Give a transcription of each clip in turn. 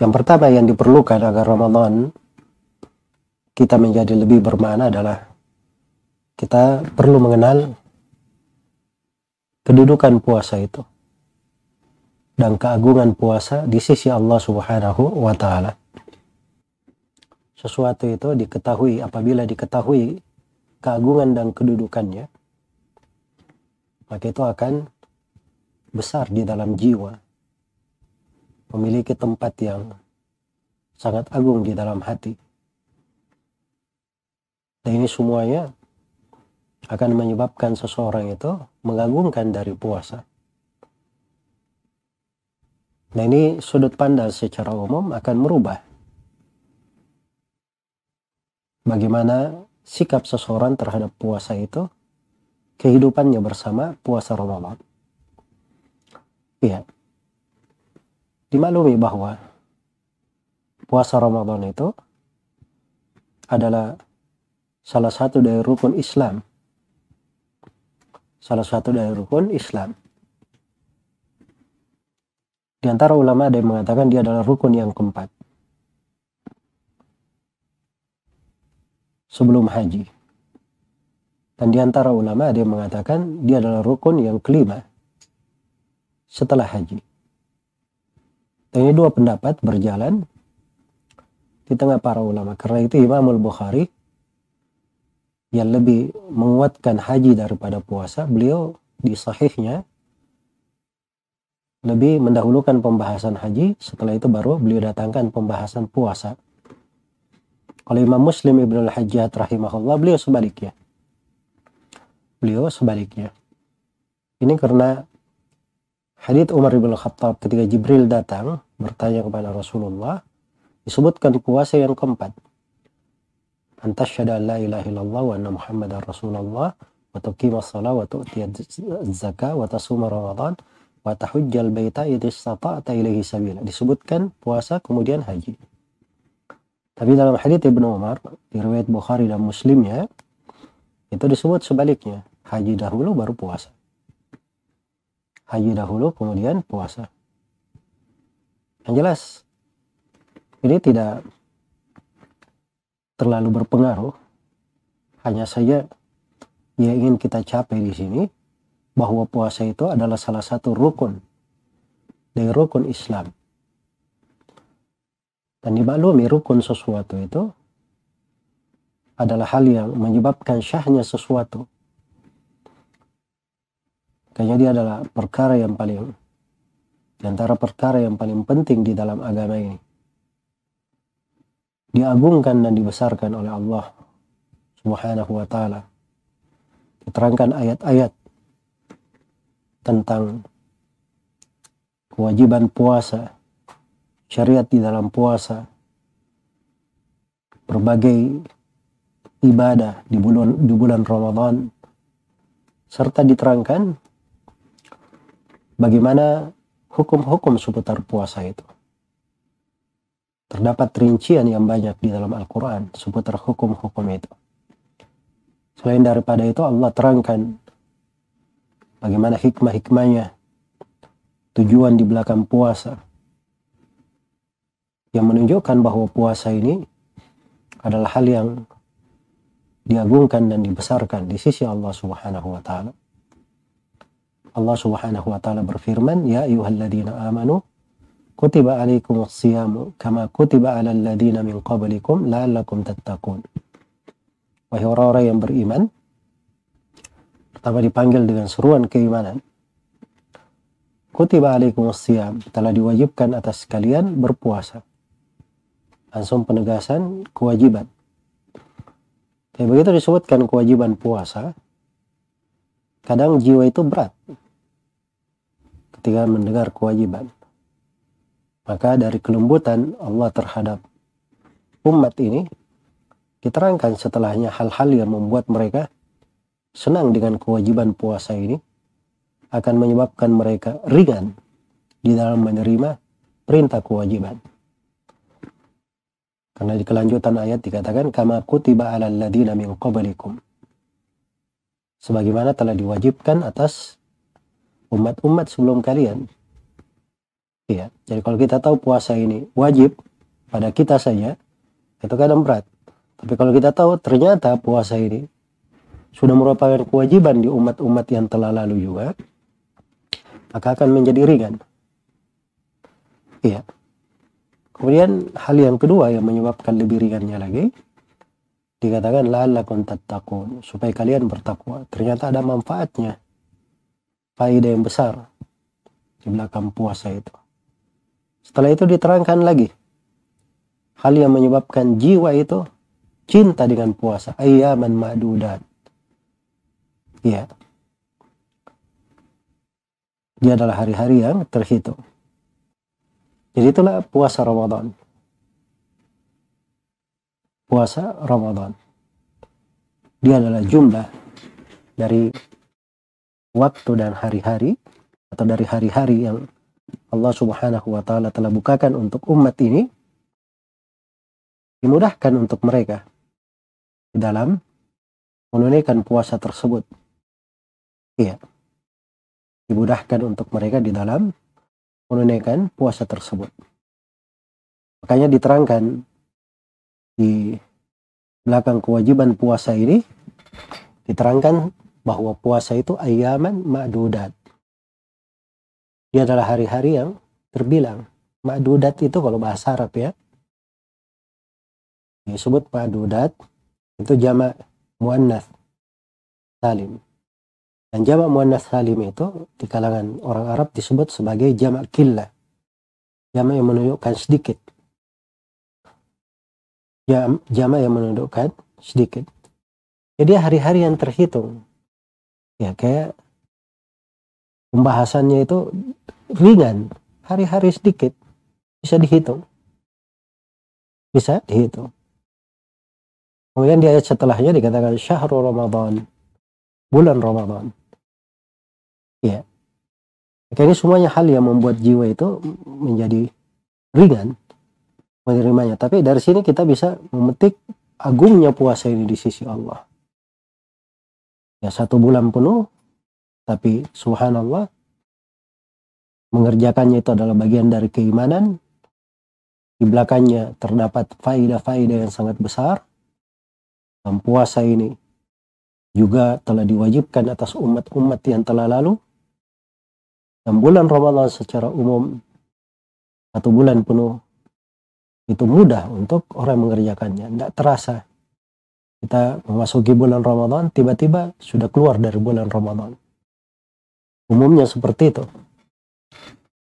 Yang pertama yang diperlukan agar Ramadan kita menjadi lebih bermakna adalah kita perlu mengenal kedudukan puasa itu dan keagungan puasa di sisi Allah Subhanahu wa taala. Sesuatu itu diketahui apabila diketahui keagungan dan kedudukannya maka itu akan besar di dalam jiwa memiliki tempat yang sangat agung di dalam hati. Dan ini semuanya akan menyebabkan seseorang itu mengagungkan dari puasa. Nah ini sudut pandang secara umum akan merubah. Bagaimana sikap seseorang terhadap puasa itu kehidupannya bersama puasa Ramadan. Iya dimaklumi bahwa puasa Ramadan itu adalah salah satu dari rukun Islam. Salah satu dari rukun Islam. Di antara ulama ada yang mengatakan dia adalah rukun yang keempat. Sebelum haji. Dan di antara ulama ada yang mengatakan dia adalah rukun yang kelima setelah haji. Dan ini dua pendapat berjalan di tengah para ulama. Karena itu Imam Al-Bukhari yang lebih menguatkan haji daripada puasa, beliau di sahihnya lebih mendahulukan pembahasan haji, setelah itu baru beliau datangkan pembahasan puasa. Kalau Imam Muslim Ibnu Al-Hajjat rahimahullah, beliau sebaliknya. Beliau sebaliknya. Ini karena Hadith Umar bin Khattab ketika Jibril datang bertanya kepada Rasulullah disebutkan puasa yang keempat. antas an la ilaha illallah wa anna Muhammadar Rasulullah wa tuqimas salat wa tu'tiyaz zakat wa tasuma Ramadan wa tahujjal baita idhistata'ta ilaihi sabila. Disebutkan puasa kemudian haji. Tapi dalam hadits Ibnu Umar di riwayat Bukhari dan Muslim ya itu disebut sebaliknya, haji dahulu baru puasa haji dahulu kemudian puasa yang jelas ini tidak terlalu berpengaruh hanya saja yang ingin kita capai di sini bahwa puasa itu adalah salah satu rukun dari rukun Islam dan dimaklumi rukun sesuatu itu adalah hal yang menyebabkan syahnya sesuatu jadi adalah perkara yang paling di antara perkara yang paling penting di dalam agama ini. Diagungkan dan dibesarkan oleh Allah Subhanahu wa taala. Diterangkan ayat-ayat tentang kewajiban puasa, syariat di dalam puasa, berbagai ibadah di bulan di bulan Ramadan serta diterangkan bagaimana hukum-hukum seputar puasa itu. Terdapat rincian yang banyak di dalam Al-Quran seputar hukum-hukum itu. Selain daripada itu Allah terangkan bagaimana hikmah-hikmahnya, tujuan di belakang puasa, yang menunjukkan bahwa puasa ini adalah hal yang diagungkan dan dibesarkan di sisi Allah Subhanahu wa taala. Allah Subhanahu wa taala berfirman, "Ya ayyuhalladzina amanu kutiba alaikumus siyamu kama kutiba alal ladzina min qablikum la'allakum tattaqun." Wahai orang-orang yang beriman, pertama dipanggil dengan seruan keimanan. Kutiba alaikumus siyam, telah diwajibkan atas kalian berpuasa. Langsung penegasan kewajiban. Ya, begitu disebutkan kewajiban puasa, kadang jiwa itu berat ketika mendengar kewajiban. Maka dari kelembutan Allah terhadap umat ini diterangkan setelahnya hal-hal yang membuat mereka senang dengan kewajiban puasa ini akan menyebabkan mereka ringan di dalam menerima perintah kewajiban. Karena di kelanjutan ayat dikatakan kama kutiba alal ladina min qablikum. Sebagaimana telah diwajibkan atas umat-umat sebelum kalian. ya. jadi kalau kita tahu puasa ini wajib pada kita saja, itu kadang berat. Tapi kalau kita tahu ternyata puasa ini sudah merupakan kewajiban di umat-umat yang telah lalu juga, maka akan menjadi ringan. Iya. Kemudian hal yang kedua yang menyebabkan lebih ringannya lagi, dikatakan la'allakum tattaqun supaya kalian bertakwa ternyata ada manfaatnya faedah yang besar di belakang puasa itu. Setelah itu diterangkan lagi hal yang menyebabkan jiwa itu cinta dengan puasa Ayaman ma'dudat. Ya. Dia adalah hari-hari yang terhitung. Jadi itulah puasa Ramadan. Puasa Ramadan. Dia adalah jumlah dari waktu dan hari-hari atau dari hari-hari yang Allah Subhanahu wa taala telah bukakan untuk umat ini dimudahkan untuk mereka di dalam menunaikan puasa tersebut. Iya. Dimudahkan untuk mereka di dalam menunaikan puasa tersebut. Makanya diterangkan di belakang kewajiban puasa ini diterangkan bahwa puasa itu ayaman ma'dudat. Dia adalah hari-hari yang terbilang. Ma'dudat itu kalau bahasa Arab ya. Disebut ma'dudat itu jama muannas salim. Dan jama muannas salim itu di kalangan orang Arab disebut sebagai jama killa. jama yang menunjukkan sedikit. jama yang menunjukkan sedikit. Jadi hari-hari yang terhitung ya kayak pembahasannya itu ringan hari-hari sedikit bisa dihitung bisa dihitung kemudian di ayat setelahnya dikatakan syahrul ramadan bulan ramadan ya maka ini semuanya hal yang membuat jiwa itu menjadi ringan menerimanya tapi dari sini kita bisa memetik agungnya puasa ini di sisi Allah ya satu bulan penuh tapi subhanallah mengerjakannya itu adalah bagian dari keimanan di belakangnya terdapat faidah-faidah yang sangat besar dan puasa ini juga telah diwajibkan atas umat-umat yang telah lalu dan bulan Ramadan secara umum satu bulan penuh itu mudah untuk orang mengerjakannya tidak terasa kita memasuki bulan Ramadan, tiba-tiba sudah keluar dari bulan Ramadan. Umumnya seperti itu.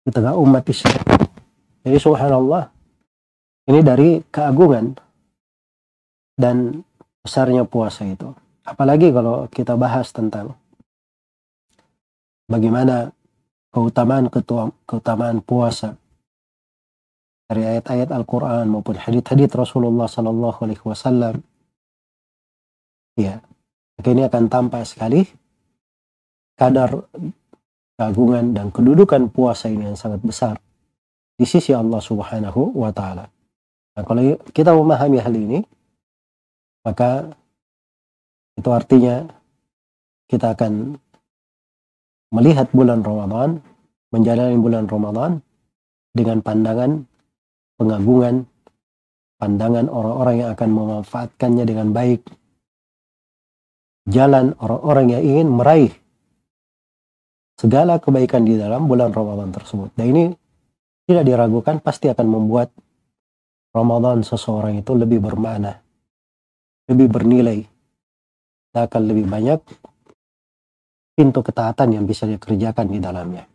Di tengah umat Islam. Jadi subhanallah, ini dari keagungan dan besarnya puasa itu. Apalagi kalau kita bahas tentang bagaimana keutamaan ketua, keutamaan puasa dari ayat-ayat Al-Quran maupun hadith-hadith Rasulullah Sallallahu Alaihi Wasallam Ya. Maka ini akan tampak sekali kadar keagungan dan kedudukan puasa ini yang sangat besar di sisi Allah Subhanahu wa taala. Nah, kalau kita memahami hal ini, maka itu artinya kita akan melihat bulan Ramadan, menjalani bulan Ramadan dengan pandangan pengagungan, pandangan orang-orang yang akan memanfaatkannya dengan baik, jalan orang-orang yang ingin meraih segala kebaikan di dalam bulan Ramadan tersebut. Dan ini tidak diragukan pasti akan membuat Ramadan seseorang itu lebih bermakna, lebih bernilai, dan akan lebih banyak pintu ketaatan yang bisa dikerjakan di dalamnya.